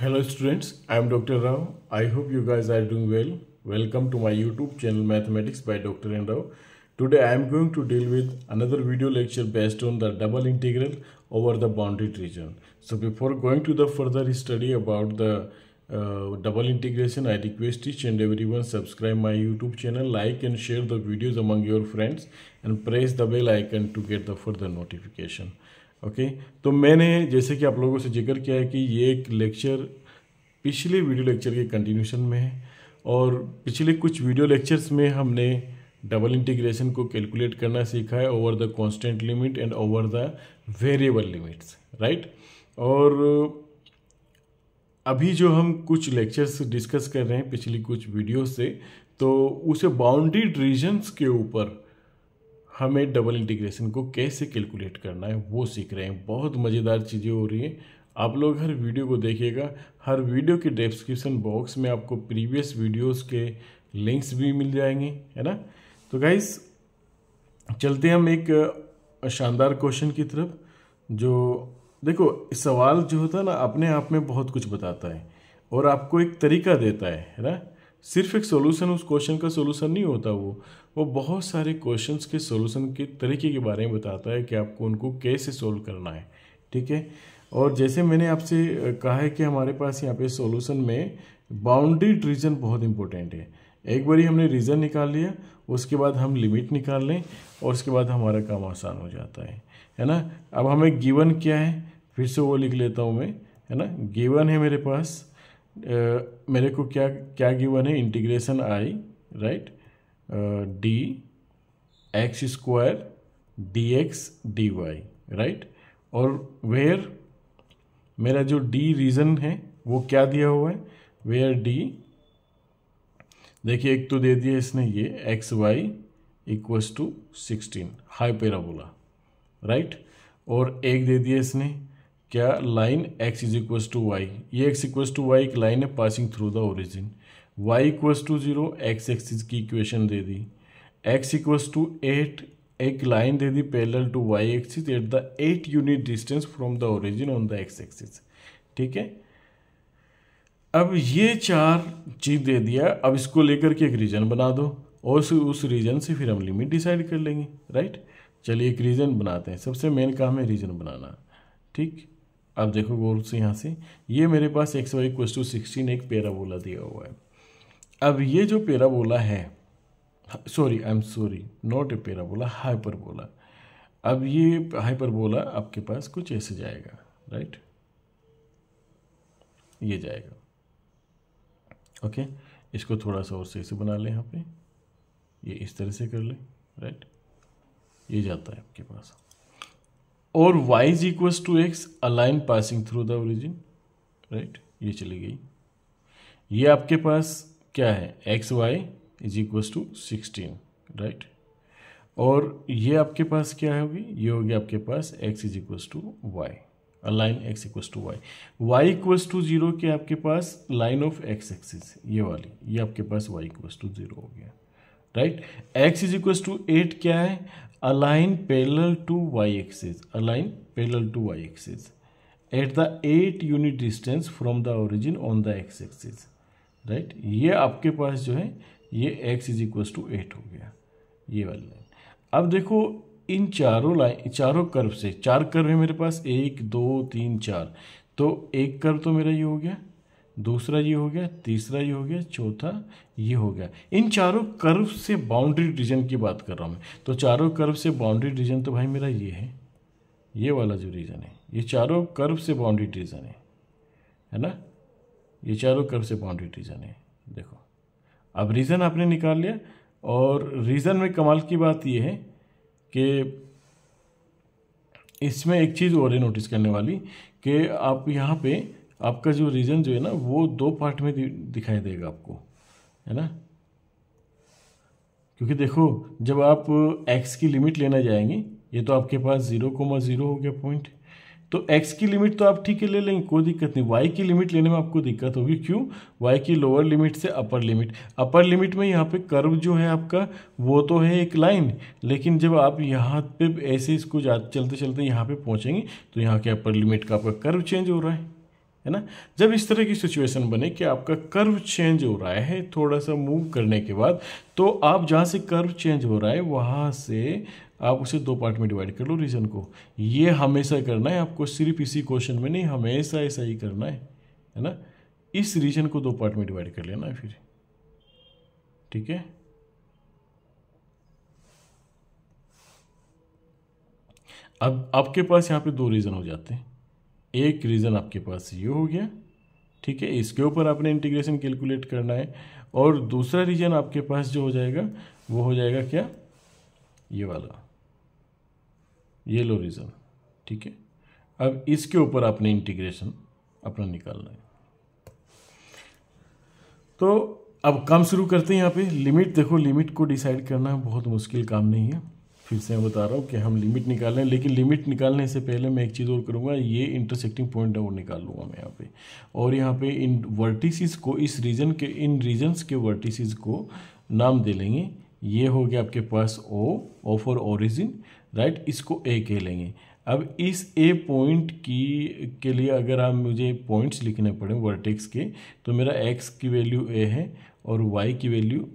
Hello students, I am Dr. Rao. I hope you guys are doing well. Welcome to my YouTube channel Mathematics by Dr. N. Rao. Today I am going to deal with another video lecture based on the double integral over the bounded region. So before going to the further study about the uh, double integration, I request each and everyone subscribe my YouTube channel, like and share the videos among your friends and press the bell icon to get the further notification. Okay तो मैंने जैसे कि आप लोगों से जिक्र किया है कि ये एक लेक्चर पिछले वीडियो लेक्चर के कंटिन्यूशन में है और पिछले कुछ वीडियो लेक्चर्स में हमने डबल इंटीग्रेशन को कैलकुलेट करना सीखा है over the constant limit and over the variable limits right और अभी जो हम कुछ लेक्चर्स डिस्कस कर रहे हैं पिछली कुछ वीडियो से तो उसे बाउंड्रीड रीजन्स के ऊपर हमें डबल इंटीग्रेशन को कैसे कैलकुलेट करना है वो सीख रहे हैं बहुत मज़ेदार चीज़ें हो रही हैं आप लोग हर वीडियो को देखिएगा हर वीडियो के डिस्क्रिप्शन बॉक्स में आपको प्रीवियस वीडियोस के लिंक्स भी मिल जाएंगे है ना तो गाइस चलते हम एक शानदार क्वेश्चन की तरफ जो देखो सवाल जो होता है ना अपने आप में बहुत कुछ बताता है और आपको एक तरीका देता है है ना सिर्फ एक सोल्यूशन उस क्वेश्चन का सोल्यूशन नहीं होता वो वो बहुत सारे क्वेश्चंस के सोल्यूशन के तरीके के बारे में बताता है कि आपको उनको कैसे सोल्व करना है ठीक है और जैसे मैंने आपसे कहा है कि हमारे पास यहाँ पे सोल्यूशन में बाउंड्री रीजन बहुत इंपॉर्टेंट है एक बारी हमने रीजन निकाल लिया उसके बाद हम लिमिट निकाल लें और उसके बाद हमारा काम आसान हो जाता है है ना अब हमें गिवन क्या है फिर से वो लिख लेता हूँ मैं है ना गिवन है मेरे पास मेरे को क्या क्या गिवन है integration I write d x square d x d y right और वेयर मेरा जो डी रीज़न है वो क्या दिया हुआ है वेयर डी देखिए एक तो दे दिया इसने ये x y equals to sixteen हाई पेराबोला राइट और एक दे दिया इसने क्या line x is equal to y ये एक्स इक्व टू वाई एक लाइन है passing through the origin y equal to zero x axis की इक्वेशन दे दी एक्स इक्व टू एट एक लाइन दे दी parallel to y axis at the eight unit distance from the origin on the x axis ठीक है अब ये चार चीज दे दिया अब इसको लेकर के एक रीजन बना दो और उस उस रीजन से फिर हम लिमिट डिसाइड कर लेंगे राइट चलिए एक रीजन बनाते हैं सबसे मेन काम है रीजन बनाना ठीक आप देखो गौर से यहाँ से ये मेरे पास x y equals to sixteen एक पैराबोला दिया हुआ है अब ये जो पैराबोला है sorry I am sorry not a parabola hyperbola अब ये हाइपरबोला आपके पास कुछ ऐसे जाएगा राइट ये जाएगा ओके इसको थोड़ा सा और से ऐसे बना लें यहाँ पे ये इस तरह से कर लें राइट ये जाता है आपके पास और y is equal to x a line passing through the origin right ये चली गई ये आपके पास क्या है x y is equal to sixteen right और ये आपके पास क्या होगी ये होगी आपके पास x is equal to y a line x equal to y y equal to zero के आपके पास लाइन ऑफ एक्स एक्सिस ये वाली ये आपके पास वाई इक्व टू जीरो हो गया right x is equal to eight क्या है align parallel to y-axis align parallel to y-axis at the eight unit distance from the origin on the x axis right ये आपके पास जो है ये x is equal to eight हो गया ये वाली लाइन अब देखो इन चारों लाइन चारों कर्व से चार कर्व है मेरे पास एक दो तीन चार तो एक कर्व तो मेरा ये हो गया दूसरा ये हो गया तीसरा ये हो गया चौथा ये हो गया इन चारों कर्व से बाउंड्री रीजन की बात कर रहा हूँ मैं तो चारों कर्व से बाउंड्री रीजन तो भाई मेरा ये है ये वाला जो रीजन है ये चारों कर्व से बाउंड्री रीजन है है ना ये चारों कर्व से बाउंड्री रीजन है देखो अब रीज़न आपने निकाल लिया और रीज़न में कमाल की बात यह है कि इसमें एक चीज़ और है नोटिस करने वाली कि आप यहाँ पे आपका जो रीजन जो है ना वो दो पार्ट में दिखाई देगा आपको है ना क्योंकि देखो जब आप एक्स की लिमिट लेना जाएंगे ये तो आपके पास ज़ीरो कोमा ज़ीरो हो गया पॉइंट तो एक्स की लिमिट तो आप ठीक है ले लेंगे कोई दिक्कत नहीं वाई की लिमिट लेने में आपको दिक्कत होगी क्यों वाई की लोअर लिमिट से अपर लिमिट अपर लिमिट में यहाँ पे कर्व जो है आपका वो तो है एक लाइन लेकिन जब आप यहाँ पे ऐसे इसको जा चलते चलते यहाँ पे पहुँचेंगे तो यहाँ के अपर लिमिट का आपका कर्व चेंज हो रहा है है ना जब इस तरह की सिचुएशन बने कि आपका कर्व चेंज हो रहा है थोड़ा सा मूव करने के बाद तो आप जहाँ से कर्व चेंज हो रहा है वहाँ से आप उसे दो पार्ट में डिवाइड कर लो रीजन को ये हमेशा करना है आपको सिर्फ इसी क्वेश्चन में नहीं हमेशा ऐसा ही करना है है ना इस रीजन को दो पार्ट में डिवाइड कर लेना फिर ठीक है अब आपके पास यहाँ पे दो रीज़न हो जाते हैं एक रीज़न आपके पास ये हो गया ठीक है इसके ऊपर आपने इंटीग्रेशन कैलकुलेट करना है और दूसरा रीजन आपके पास जो हो जाएगा वो हो जाएगा क्या ये वाला ये लो रीज़न ठीक है अब इसके ऊपर आपने इंटीग्रेशन अपना निकालना है तो अब काम शुरू करते हैं यहाँ पे लिमिट देखो लिमिट को डिसाइड करना बहुत मुश्किल काम नहीं है फिर से मैं बता रहा हूँ कि हम लिमिट निकाल लेकिन लिमिट निकालने से पहले मैं एक चीज़ और करूँगा ये इंटरसेक्टिंग पॉइंट है वो निकाल लूँगा मैं यहाँ पे और यहाँ पे इन वर्टिसेस को इस रीजन के इन रीजन्स के वर्टिसज़ को नाम दे लेंगे ये हो गया आपके पास O O for origin right इसको ए कह लेंगे अब इस ए पॉइंट की के लिए अगर आप मुझे पॉइंट्स लिखने पड़े वर्टिक्स के तो मेरा एक्स की वैल्यू ए है और वाई की वैल्यू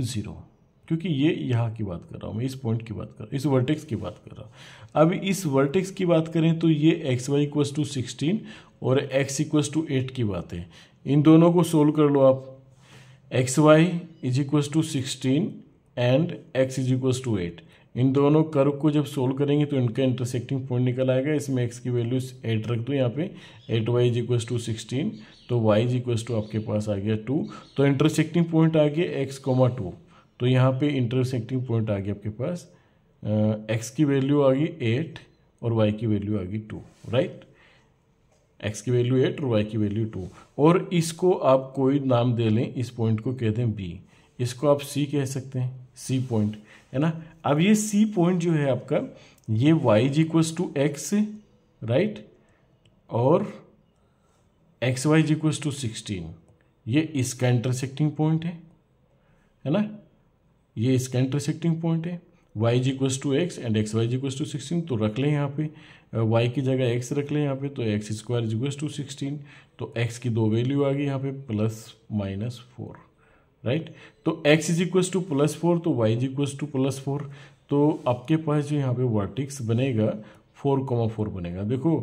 ज़ीरो क्योंकि ये यहाँ की बात कर रहा हूँ मैं इस पॉइंट की बात कर रहा हूँ इस वर्टेक्स की बात कर रहा हूँ अब इस वर्टेक्स की बात करें तो ये x y equals to sixteen और एक्स इक्वस टू एट की बात है इन दोनों को सोल्व कर लो आप x y is equals to sixteen and x is equals to eight इन दोनों कर्व को जब सोल्व करेंगे तो इनका इंटरसेक्टिंग पॉइंट निकल आएगा इसमें एक्स की वैल्यू एट रख दो यहाँ पे eight y is equals to sixteen तो वाई इज इक्वस टू आपके पास आ गया टू तो इंटरसेक्टिंग पॉइंट आ गया एक्स कोमा टू तो यहाँ पे इंटरसेक्टिंग पॉइंट आ गया आपके पास एक्स की वैल्यू आ गई एट और वाई की वैल्यू आ गई टू राइट एक्स की वैल्यू एट और वाई की वैल्यू टू और इसको आप कोई नाम दे लें इस पॉइंट को कह दें बी इसको आप सी कह सकते हैं सी पॉइंट है ना अब ये सी पॉइंट जो है आपका ये y is equals to x right और x y is equals to sixteen ये इसका इंटरसेक्टिंग पॉइंट है है ना ये इसका इंटरसेक्टिंग पॉइंट है y is equals to x and x y is equals to sixteen तो रख लें यहाँ पे वाई की जगह एक्स रख लें यहाँ पे तो x square equals to sixteen तो एक्स की दो वैल्यू आ गई यहाँ पे प्लस माइनस फोर राइट तो x is equals to plus four तो y is equals to plus four तो आपके पास जो यहाँ पे वर्टिक्स बनेगा फोर कॉमा फोर बनेगा देखो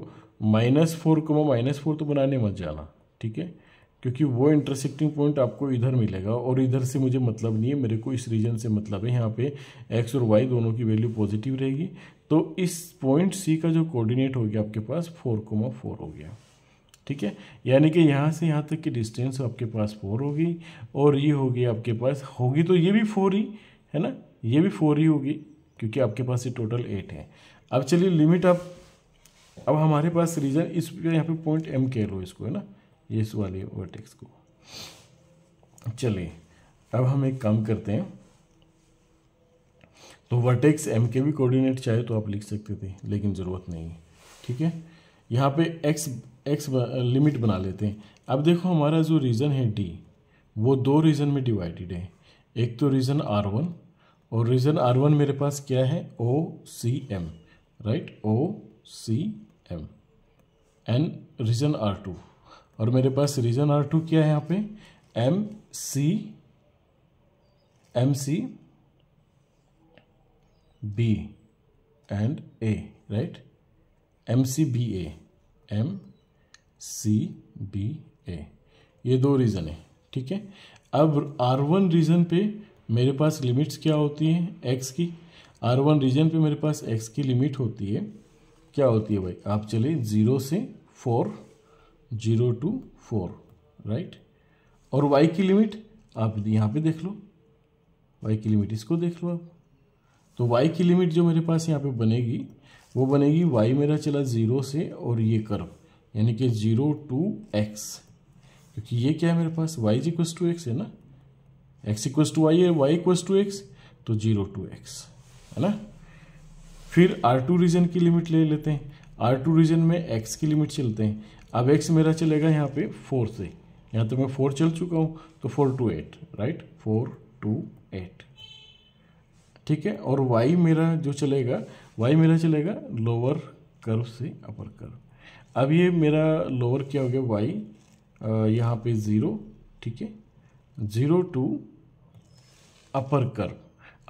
minus four comma minus four तो बनाने मत जाना ठीक है क्योंकि वो इंटरसेक्टिंग पॉइंट आपको इधर मिलेगा और इधर से मुझे मतलब नहीं है मेरे को इस रीजन से मतलब है यहाँ पे एक्स और वाई दोनों की वैल्यू पॉजिटिव रहेगी तो इस पॉइंट सी का जो कोऑर्डिनेट हो गया आपके पास फोर कोमा फोर हो गया ठीक है यानी कि यहाँ से यहाँ तक की डिस्टेंस आपके पास फोर होगी और ये होगी आपके पास होगी तो ये भी फोर ही है ना ये भी फोर ही होगी क्योंकि आपके पास ये टोटल एट है अब चलिए लिमिट आप अब हमारे पास रीजन इस यहाँ पे पॉइंट एम कह लो इसको है ना इस वाले वर्टेक्स को चलिए अब हम एक काम करते हैं तो वर्टेक्स एम के भी कोऑर्डिनेट चाहे तो आप लिख सकते थे लेकिन ज़रूरत नहीं है ठीक है यहाँ पे एक्स एक्स लिमिट बना लेते हैं अब देखो हमारा जो रीज़न है डी वो दो रीज़न में डिवाइडेड है एक तो रीज़न आर वन और रीज़न आर वन मेरे पास क्या है O C M right O C M and region R two और मेरे पास रीजन आर टू क्या है यहाँ पे M C M C B and A right M C B A M C B A ये दो रीज़न है ठीक है अब आर वन रीजन पे मेरे पास लिमिट्स क्या होती हैं एक्स की आर वन रीजन पे मेरे पास एक्स की लिमिट होती है क्या होती है भाई आप चले ज़ीरो से four zero to four right और वाई की लिमिट आप यहाँ पे देख लो वाई की लिमिट इसको देख लो आप तो वाई की लिमिट जो मेरे पास यहाँ पे बनेगी वो बनेगी वाई मेरा चला ज़ीरो से और ये कर्व यानी कि ज़ीरो टू एक्स क्योंकि ये क्या है मेरे पास वाई इक्वस टू एक्स है ना एक्स इक्वस तो टू वाई है वाई इक्वस टू एक्स तो ज़ीरो टू एक्स है ना फिर आर टू रीजन की लिमिट ले लेते हैं आर टू रीजन में एक्स की लिमिट चलते हैं अब एक्स मेरा चलेगा यहाँ पे फोर से यहाँ तो मैं फोर चल चुका हूँ तो four to eight right four to eight ठीक है और वाई मेरा जो चलेगा वाई मेरा चलेगा लोअर कर्व से अपर कर्व अब ये मेरा लोअर क्या हो गया वाई यहाँ पे ज़ीरो ठीक है zero to upper curve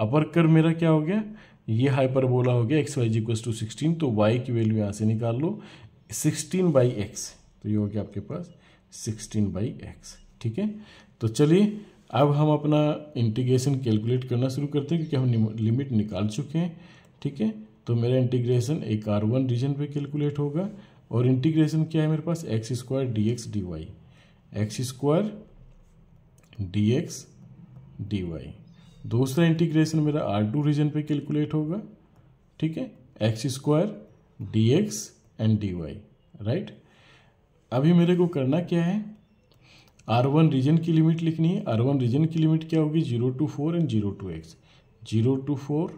upper curve मेरा क्या हो गया ये हाइपरबोला हो गया x y is equals to sixteen तो वाई की वैल्यू यहाँ से निकाल लो सिक्सटीन बाई एक्स तो ये हो गया आपके पास सिक्सटीन बाई एक्स ठीक है तो चलिए अब हम अपना इंटीग्रेशन कैलकुलेट करना शुरू करते हैं क्योंकि हम लिमिट निकाल चुके हैं ठीक है तो मेरा इंटीग्रेशन एक आर वन रीजन पर कैलकुलेट होगा और इंटीग्रेशन क्या है मेरे पास x square d x d y x square d x d y दूसरा इंटीग्रेशन मेरा आर टू रीजन पर कैलकुलेट होगा ठीक है x square d x and d y right अभी मेरे को करना क्या है आर वन रीजन की लिमिट लिखनी है आर वन रीजन की लिमिट क्या होगी zero to four and zero to x zero to four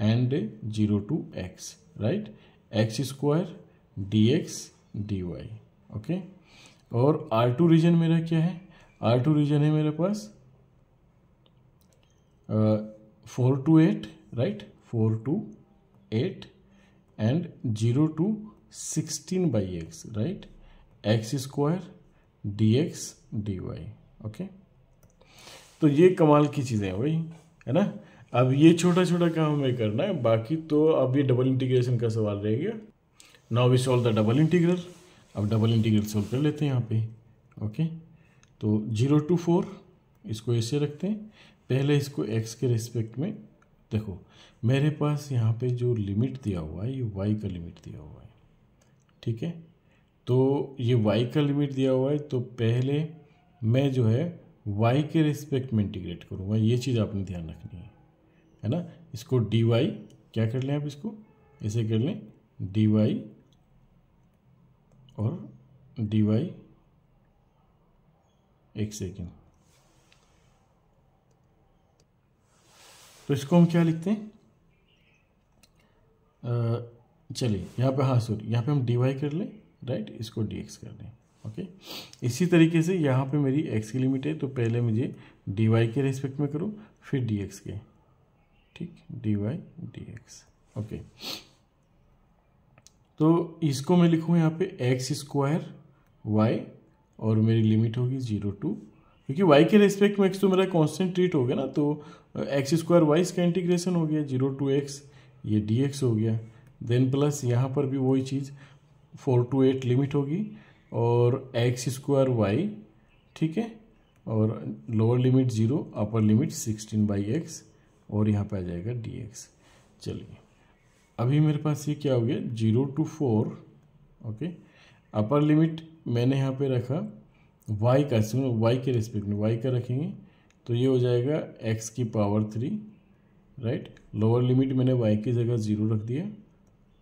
and zero to x right x square d x d y okay और आर टू रीजन मेरा क्या है आर टू रीजन है मेरे पास four to eight right four to eight and zero to x by x right x square dx dy okay तो ये कमाल की चीज़ें हैं भाई है ना अब ये छोटा छोटा काम हमें करना है बाकी तो अब ये डबल इंटीग्रेशन का सवाल रह गया now we solve the double integral अब डबल इंटीग्रल सॉल्व कर लेते हैं यहाँ पे ओके तो जीरो टू फोर इसको ऐसे रखते हैं पहले इसको एक्स के रिस्पेक्ट में देखो मेरे पास यहाँ पे जो लिमिट दिया हुआ है ये वाई का लिमिट दिया हुआ है ठीक है तो ये y का लिमिट दिया हुआ है तो पहले मैं जो है y के रिस्पेक्ट में इंटीग्रेट करूँगा ये चीज़ आपने ध्यान रखनी है है ना इसको dy क्या कर लें आप इसको ऐसे कर लें dy और dy एक सेकेंड तो इसको हम क्या लिखते हैं चलिए यहाँ पे हाँ सॉरी यहाँ पे हम डी वाई कर लें राइट इसको डी एक्स कर लें ओके इसी तरीके से यहाँ पे मेरी एक्स की लिमिट है तो पहले मुझे डी वाई के रेस्पेक्ट में करो फिर डी एक्स के ठीक d y d x okay तो इसको मैं लिखूँ यहाँ पे एक्स स्क्वायर वाई और मेरी लिमिट होगी जीरो टू क्योंकि वाई के रेस्पेक्ट में एक्स तो मेरा कॉन्स्टेंट ट्रीट हो गया ना तो एक्स स्क्वायर वाई इसका इंटीग्रेशन हो गया जीरो टू एक्स ये डी एक्स हो गया देन प्लस यहाँ पर भी वही चीज़ फोर टू एट लिमिट होगी और एक्स स्क्वायर वाई ठीक है और lower limit zero upper limit sixteen by x और यहाँ पे आ जाएगा डी एक्स चलिए अभी मेरे पास ये क्या हो गया zero to four okay upper limit मैंने यहाँ पे रखा वाई का सुनो वाई के रेस्पेक्ट में वाई का रखेंगे तो ये हो जाएगा एक्स की power three right lower limit मैंने वाई की जगह ज़ीरो रख दिया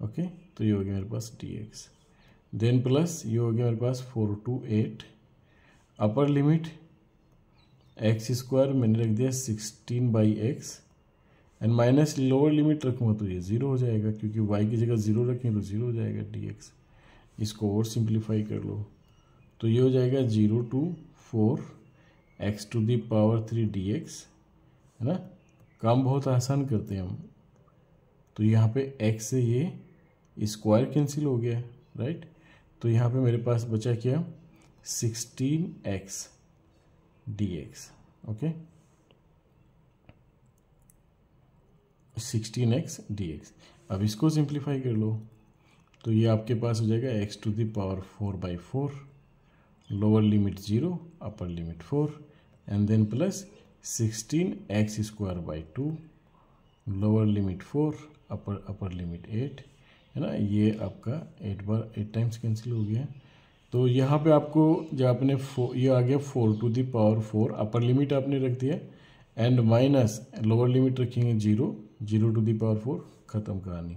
ओके तो ये हो गया मेरे पास डी एक्स देन प्लस ये हो गया मेरे पास four to eight upper limit x square मैंने रख दिया sixteen by x and minus lower limit रखूँगा तो ये ज़ीरो हो जाएगा क्योंकि वाई की जगह ज़ीरो रखें तो ज़ीरो हो जाएगा डी एक्स इसको और सिंप्लीफाई कर लो तो ये हो जाएगा zero to four x to the power three d x है ना काम बहुत आसान करते हैं हम तो यहाँ पे एक्स से ये स्क्वायर कैंसिल हो गया राइट तो यहाँ पे मेरे पास बचा क्या sixteen x d x okay sixteen x d x अब इसको सिंप्लीफाई कर लो तो ये आपके पास हो जाएगा x to the power four by four lower limit zero upper limit four and then plus sixteen x square by two lower limit four upper upper limit eight है ना ये आपका एट बार एट टाइम्स कैंसिल हो गया तो यहाँ पे आपको जो आपने फो ये आ गया four to the power four upper limit आपने रख दिया एंड माइनस लोअर लिमिट रखेंगे zero zero to the power four ख़त्म करानी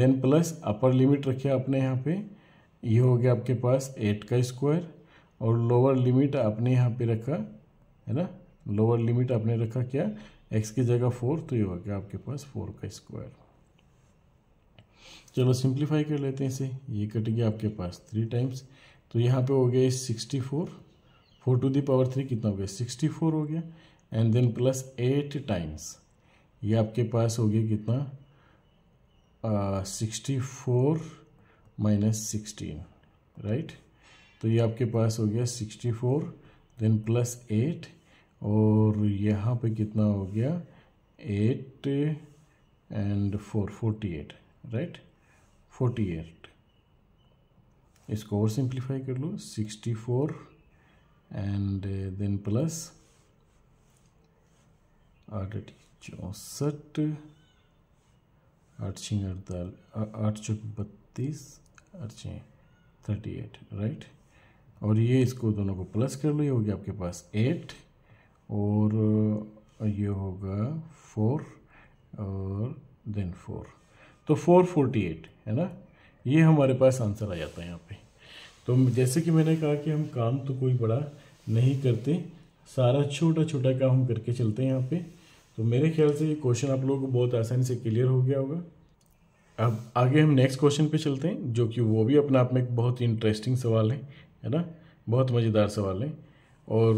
देन प्लस अपर लिमिट रखे आपने यहाँ पे ये यह हो गया आपके पास एट का स्क्वायर और लोअर लिमिट आपने यहाँ पे रखा है ना लोअर लिमिट आपने रखा क्या एक्स की जगह फोर तो ये हो गया आपके पास फोर का स्क्वायर चलो सिंप्लीफाई कर लेते हैं इसे ये कट गया आपके पास थ्री टाइम्स तो यहाँ पे हो गया sixty four four to the power three कितना हो गया सिक्सटी फोर हो गया and then plus eight times ये आपके पास हो गया कितना sixty four minus sixteen right तो ये आपके पास हो गया sixty four then plus eight और यहाँ पे कितना हो गया eight and four forty eight right forty eight इसको और सिंप्लीफाई कर लो sixty four and then plus आठ चौंसठ आठ छः अड़ताल आठ चौक बत्तीस आठ छः थर्टी एट राइट और ये इसको दोनों को प्लस कर लो ये हो गया आपके पास एट और uh, ये होगा फोर और देन फोर तो फोर फोर्टी एट है ना ये हमारे पास आंसर आ जाता है यहाँ पे तो जैसे कि मैंने कहा कि हम काम तो कोई बड़ा नहीं करते सारा छोटा छोटा काम हम करके चलते हैं यहाँ पे तो मेरे ख्याल से ये क्वेश्चन आप लोगों को बहुत आसानी से क्लियर हो गया होगा अब आगे हम नेक्स्ट क्वेश्चन पे चलते हैं जो कि वो भी अपने आप में एक बहुत ही इंटरेस्टिंग सवाल है है ना बहुत मज़ेदार सवाल है और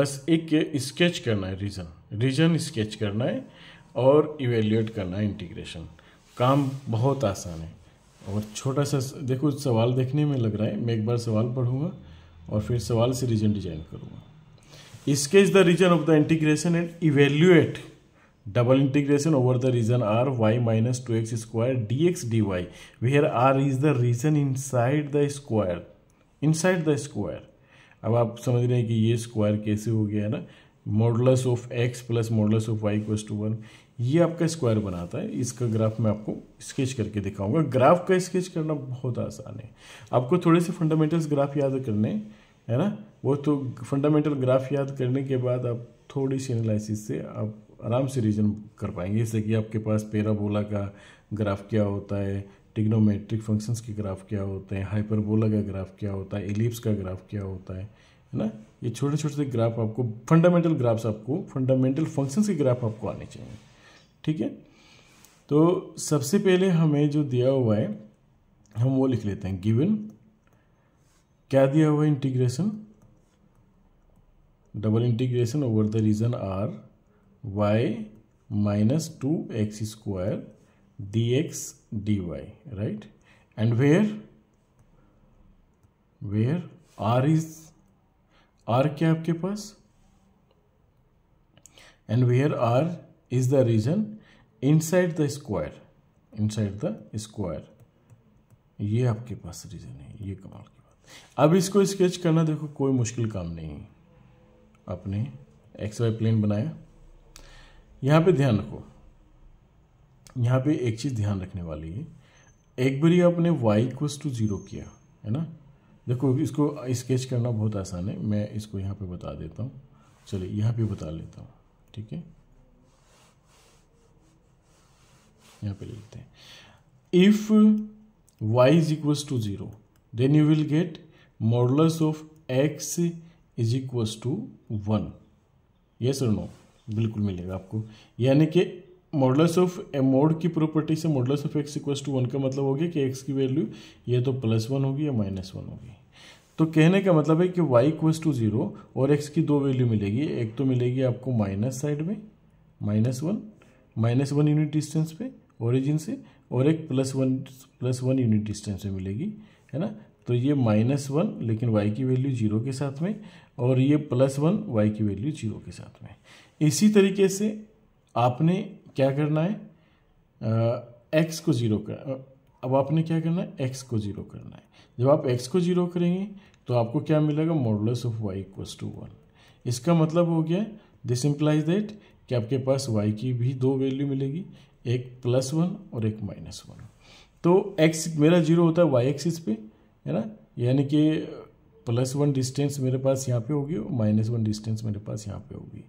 बस एक स्केच करना है रीजन रीजन स्केच करना है और इवेल्यूएट करना है इंटीग्रेशन काम बहुत आसान है और छोटा सा देखो सवाल देखने में लग रहा है मैं एक बार सवाल पढ़ूंगा और फिर सवाल से रीजन डिजाइन करूँगा इसके is the region of the integration and evaluate R y minus two x square d x d y where R is the region inside the square inside the square अब आप समझ रहे हैं कि ये square कैसे हो गया ना modulus of x plus modulus of y equals to one ये आपका स्क्वायर बनाता है इसका ग्राफ मैं आपको स्केच करके दिखाऊंगा ग्राफ का स्केच करना बहुत आसान है आपको थोड़े से फंडामेंटल्स ग्राफ याद करने है ना वो तो फंडामेंटल ग्राफ याद करने के बाद आप थोड़ी सी एनालिसिस से आप आराम से रीजन कर पाएंगे जैसे कि आपके पास पेराबोला का ग्राफ क्या होता है टिग्नोमेट्रिक फंक्शंस के ग्राफ क्या होते हैं हाइपरबोला का ग्राफ क्या होता है एलिप्स का ग्राफ क्या होता है है ना ये छोटे छोटे से ग्राफ आपको फंडामेंटल ग्राफ्स आपको फंडामेंटल फंक्शंस के ग्राफ आपको आने चाहिए ठीक है तो सबसे पहले हमें जो दिया हुआ है हम वो लिख लेते हैं गिवन क्या दिया हुआ है integration double integration over the region R y minus two x square d x d y right and where where R is R क्या आपके पास and where R is the region inside the square inside the square ये आपके पास reason है ये कमाल की बात अब इसको स्केच करना देखो कोई मुश्किल काम नहीं है आपने एक्स वाई प्लेन बनाया यहाँ पे ध्यान रखो यहाँ पे एक चीज़ ध्यान रखने वाली है एक बार आपने वाई इक्वस टू ज़ीरो किया है ना देखो इसको स्केच करना बहुत आसान है मैं इसको यहाँ पे बता देता हूँ चलिए यहाँ पे बता लेता हूँ ठीक है यहाँ पे लिखते हैं if y is equals to zero then you will get modulus of x is equals to one ये सर नो बिल्कुल मिलेगा आपको यानी कि मॉडलस ऑफ मोड की प्रॉपर्टी से modulus of x equals to one का मतलब हो गया कि एक्स की वैल्यू ये तो प्लस वन होगी या माइनस वन होगी तो कहने का मतलब है कि वाई इक्वल्स टू जीरो और एक्स की दो वैल्यू मिलेगी एक तो मिलेगी आपको माइनस साइड में minus one minus one unit distance पे ओरिजिन से और एक plus one plus one unit distance में मिलेगी है ना तो ये माइनस वन लेकिन वाई की वैल्यू जीरो के साथ में और ये प्लस वन वाई की वैल्यू जीरो के साथ में इसी तरीके से आपने क्या करना है एक्स को जीरो कर अब आपने क्या करना है एक्स को जीरो करना है जब आप एक्स को जीरो करेंगे तो आपको क्या मिलेगा modulus of y equals to one इसका मतलब हो गया दिस इम्प्लाइज दैट कि आपके पास वाई की भी दो वैल्यू मिलेगी एक प्लस वन और एक माइनस वन तो एक्स मेरा जीरो होता है वाई एक्सिस पे है ना यानी कि प्लस वन डिस्टेंस मेरे पास यहाँ पे होगी और माइनस वन डिस्टेंस मेरे पास यहाँ पे होगी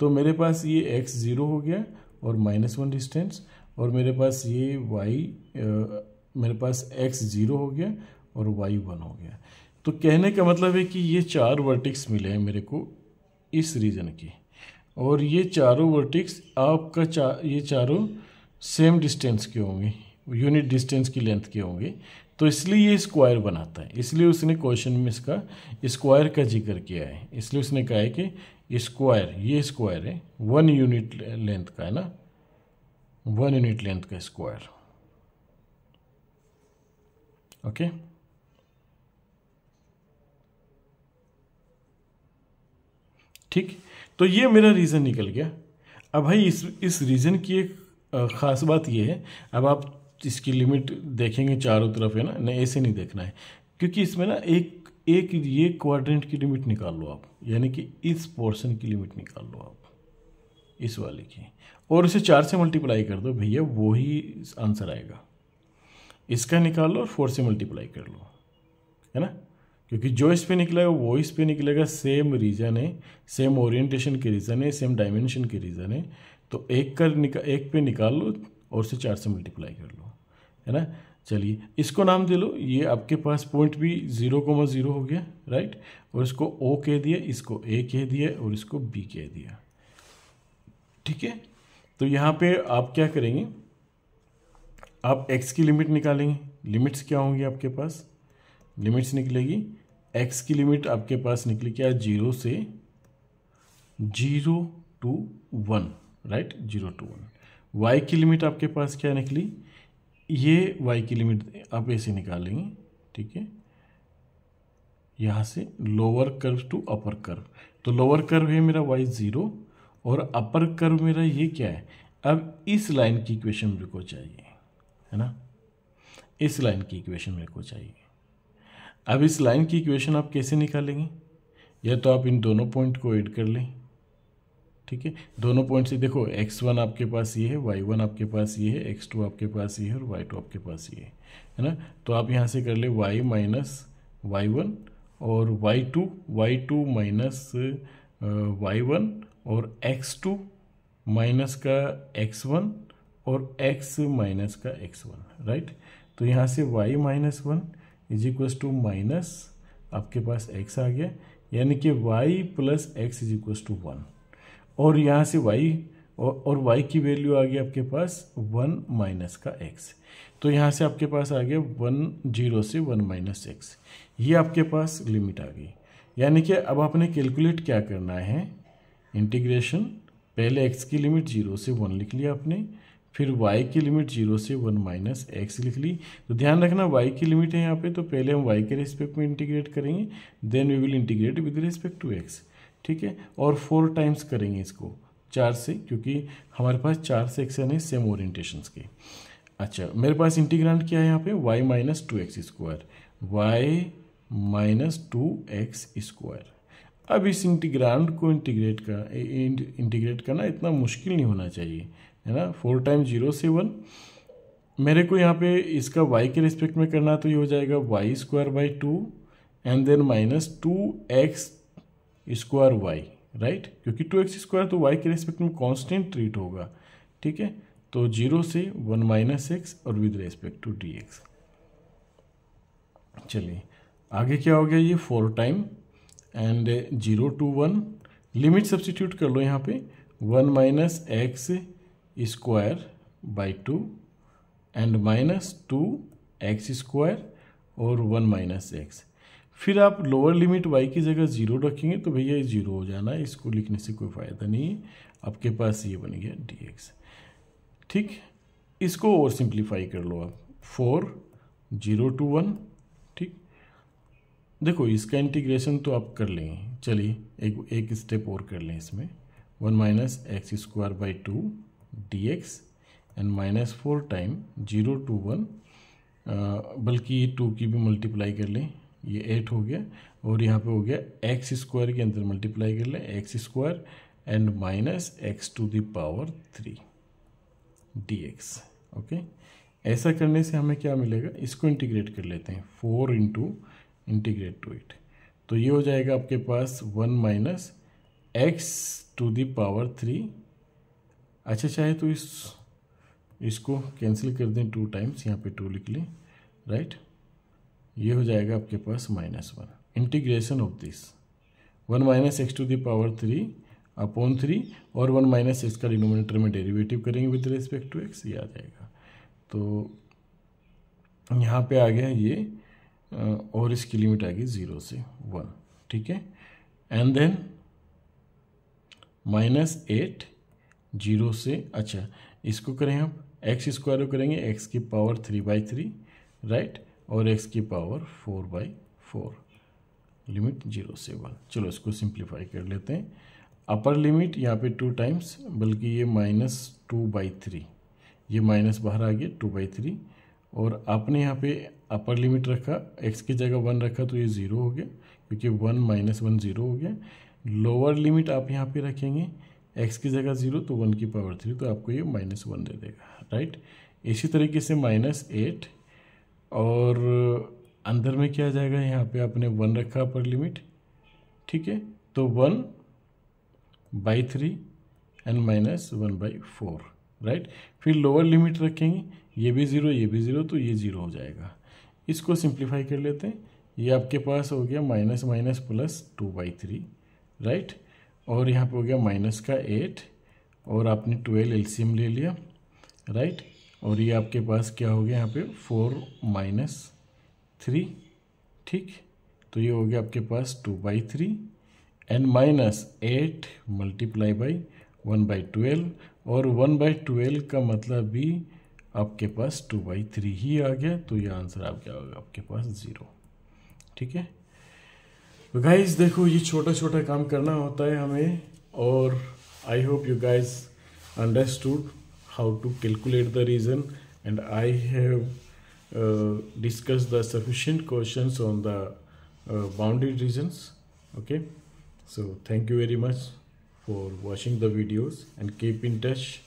तो मेरे पास ये एक्स ज़ीरो हो गया और माइनस वन डिस्टेंस और मेरे पास ये वाई मेरे पास एक्स ज़ीरो हो गया और वाई वन हो गया तो कहने का मतलब है कि ये चार वर्टिक्स मिले हैं मेरे को इस रीजन की और ये चारों वर्टिक्स आपका चा ये चारों सेम डिस्टेंस की होंगी यूनिट डिस्टेंस की लेंथ की होंगी तो इसलिए ये स्क्वायर बनाता है इसलिए उसने क्वेश्चन में इसका स्क्वायर का जिक्र किया है इसलिए उसने कहा है कि स्क्वायर ये स्क्वायर है वन यूनिट लेंथ का है ना वन यूनिट लेंथ का स्क्वायर ओके ठीक तो ये मेरा रीज़न निकल गया अब भाई इस इस रीज़न की एक ख़ास बात यह है अब आप इसकी लिमिट देखेंगे चारों तरफ है ना नहीं ऐसे नहीं देखना है क्योंकि इसमें ना एक एक ये क्वाड्रेंट की लिमिट निकाल लो आप यानी कि इस पोर्शन की लिमिट निकाल लो आप इस वाले की और इसे चार से मल्टीप्लाई कर दो भैया वही आंसर आएगा इसका निकाल लो और फोर से मल्टीप्लाई कर लो है ना क्योंकि जो इस पर निकलेगा वो इस पर निकलेगा सेम रीज़न है सेम ओरिएंटेशन के रीज़न है सेम डायमेंशन के रीज़न है तो एक कर निका एक पे निकाल लो और उसे चार से मल्टीप्लाई कर लो है ना चलिए इसको नाम दे लो ये आपके पास पॉइंट भी ज़ीरो कोमा ज़ीरो हो गया राइट और इसको ओ कह दिया इसको ए कह दिया और इसको बी कह दिया ठीक है तो यहाँ पे आप क्या करेंगे आप एक्स की लिमिट निकालेंगे लिमिट्स क्या होंगी आपके पास लिमिट्स निकलेगी एक्स की लिमिट आपके पास निकली क्या जीरो से zero to one right zero to one y की लिमिट आपके पास क्या निकली ये वाई की लिमिट आप ऐसे निकालेंगे ठीक है यहाँ से lower curve to upper curve तो लोअर कर्व है मेरा वाई ज़ीरो और अपर कर्व मेरा ये क्या है अब इस लाइन की इक्वेशन मेरे को चाहिए है ना इस लाइन की इक्वेशन मेरे को चाहिए अब इस लाइन की इक्वेशन आप कैसे निकालेंगे या तो आप इन दोनों पॉइंट को ऐड कर लें ठीक है दोनों पॉइंट से देखो एक्स वन आपके पास ये है वाई वन आपके पास ये है एक्स टू आपके पास ये है और वाई टू आपके पास ये है है ना तो आप यहाँ से कर ले वाई माइनस वाई वन और y two y two minus y one और एक्स टू माइनस का एक्स वन और एक्स माइनस का एक्स वन राइट तो यहाँ से y minus one is equals to minus आपके पास एक्स आ गया यानी कि y plus x is equals to one और यहाँ से वाई और वाई की वैल्यू आ गई आपके पास वन माइनस का एक्स तो यहाँ से आपके पास आ गया वन जीरो से वन माइनस एक्स ये आपके पास लिमिट आ गई यानी कि अब आपने कैलकुलेट क्या करना है इंटीग्रेशन पहले एक्स की लिमिट जीरो से वन लिख लिया आपने फिर y की लिमिट जीरो से वन माइनस एक्स लिख ली तो ध्यान रखना y की लिमिट है यहाँ पे तो पहले हम y के रिस्पेक्ट में इंटीग्रेट करेंगे then we will integrate with respect to x ठीक है और फोर टाइम्स करेंगे इसको चार से क्योंकि हमारे पास चार सेक्शन है सेम ओरिएंटेशन के अच्छा मेरे पास इंटीग्रांड क्या है यहाँ पे y minus two x square y minus two x square अब इस इंटीग्रांड को इंटीग्रेट कर इंटीग्रेट करना इतना मुश्किल नहीं होना चाहिए है ना फोर टाइम जीरो से वन मेरे को यहाँ पे इसका y के रिस्पेक्ट में करना तो ये हो जाएगा y square by two and then minus two x square y right क्योंकि टू एक्स स्क्वायर तो वाई के रेस्पेक्ट में कॉन्स्टेंट ट्रीट होगा ठीक है तो जीरो से वन माइनस एक्स और with respect to d x चलिए आगे क्या हो गया ये four time and zero to one limit substitute कर लो यहाँ पे one minus x square by two and minus two x square और वन माइनस एक्स फिर आप लोअर लिमिट वाई की जगह ज़ीरो रखेंगे तो भैया ये ज़ीरो हो जाना है इसको लिखने से कोई फ़ायदा नहीं है आपके पास ये बन गया डी एक्स ठीक इसको और सिंप्लीफाई कर लो आप फोर जीरो टू वन ठीक देखो इसका इंटीग्रेशन तो आप कर लेंगे चलिए एक एक स्टेप और कर लें इसमें one minus x square by two d x and minus four time zero to one बल्कि टू की भी मल्टीप्लाई कर लें ये एट हो गया और यहाँ पे हो गया एक्स स्क्वायर के अंदर मल्टीप्लाई कर लें x square and minus x to the power three d x okay ऐसा करने से हमें क्या मिलेगा इसको इंटीग्रेट कर लेते हैं four into integrate to eight तो ये हो जाएगा आपके पास one minus x to the power three अच्छा चाहे तो इस इसको कैंसिल कर दें टू टाइम्स यहाँ पे टू लिख लें राइट ये हो जाएगा आपके पास minus one integration of this one minus x to the power three upon three और वन माइनस एक्स का डिनोमिनेटर में डेरिवेटिव करेंगे विद रिस्पेक्ट टू एक्स ये आ जाएगा तो यहाँ पे आ गया ये और इसकी लिमिट आ गई ज़ीरो से वन ठीक है and then minus eight zero से अच्छा इसको करें हम एक्स स्क्वायर को करेंगे एक्स की power three by three right और एक्स की power four by four limit zero से वन चलो इसको सिंप्लीफाई कर लेते हैं अपर लिमिट यहाँ पे टू टाइम्स बल्कि ये माइनस टू बाई थ्री ये माइनस बाहर आ गया टू बाई थ्री और आपने यहाँ पे अपर लिमिट रखा एक्स की जगह वन रखा तो ये ज़ीरो हो गया क्योंकि वन माइनस वन ज़ीरो हो गया लोअर लिमिट आप यहाँ पे रखेंगे एक्स की जगह ज़ीरो तो वन की पावर थ्री तो आपको ये माइनस वन दे देगा राइट इसी तरीके से माइनस एट और अंदर में क्या जाएगा यहाँ पे आपने वन रखा अपर लिमिट ठीक है तो one by three and minus one by four right फिर लोअर लिमिट रखेंगे ये भी ज़ीरो ये भी ज़ीरो तो ये ज़ीरो हो जाएगा इसको सिंप्लीफाई कर लेते हैं ये आपके पास हो गया minus minus plus two by three right और यहाँ पे हो गया माइनस का एट और आपने ट्वेल्व एम ले लिया राइट और ये आपके पास क्या हो गया यहाँ पे फोर माइनस थ्री ठीक तो ये हो गया आपके पास two by three and minus eight multiply by one by twelve और वन बाई ट्वेल्व का मतलब भी आपके पास टू बाई थ्री ही आ गया तो ये आंसर आप क्या होगा आपके पास ज़ीरो ठीक है तो गाइज देखो ये छोटा छोटा काम करना होता है हमें और I hope you guys understood how to calculate the reason and I have uh, discussed the sufficient questions on the uh, boundary regions okay so thank you very much for watching the videos and keep in touch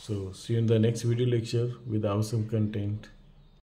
so see you in the next video lecture with awesome content